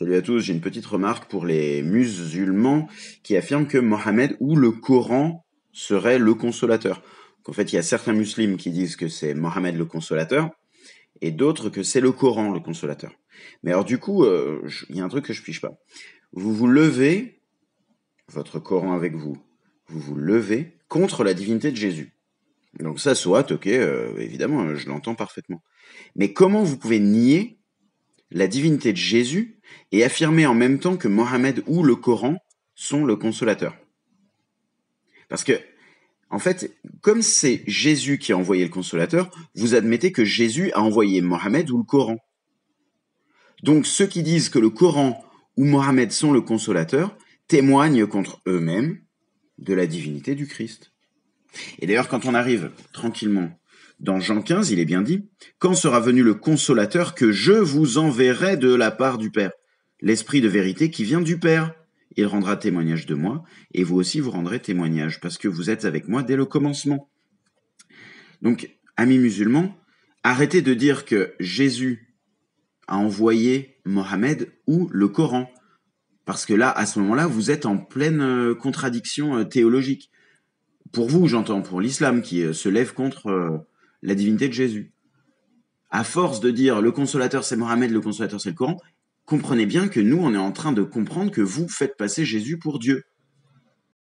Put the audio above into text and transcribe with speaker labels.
Speaker 1: Salut à tous, j'ai une petite remarque pour les musulmans qui affirment que Mohammed ou le Coran serait le consolateur. En fait, il y a certains musulmans qui disent que c'est Mohammed le consolateur et d'autres que c'est le Coran le consolateur. Mais alors du coup, euh, il y a un truc que je pige pas. Vous vous levez, votre Coran avec vous, vous vous levez contre la divinité de Jésus. Donc ça, soit, ok, euh, évidemment, je l'entends parfaitement. Mais comment vous pouvez nier la divinité de Jésus et affirmer en même temps que Mohammed ou le Coran sont le consolateur. Parce que, en fait, comme c'est Jésus qui a envoyé le consolateur, vous admettez que Jésus a envoyé Mohammed ou le Coran. Donc ceux qui disent que le Coran ou Mohammed sont le consolateur témoignent contre eux-mêmes de la divinité du Christ. Et d'ailleurs, quand on arrive tranquillement dans Jean 15, il est bien dit, Quand sera venu le consolateur que je vous enverrai de la part du Père, l'Esprit de vérité qui vient du Père il rendra témoignage de moi, et vous aussi vous rendrez témoignage, parce que vous êtes avec moi dès le commencement. Donc, amis musulmans, arrêtez de dire que Jésus a envoyé Mohamed ou le Coran, parce que là, à ce moment-là, vous êtes en pleine euh, contradiction euh, théologique. Pour vous, j'entends, pour l'islam qui euh, se lève contre la divinité de Jésus. À force de dire le consolateur c'est Mohamed, le consolateur c'est le Coran, comprenez bien que nous, on est en train de comprendre que vous faites passer Jésus pour Dieu.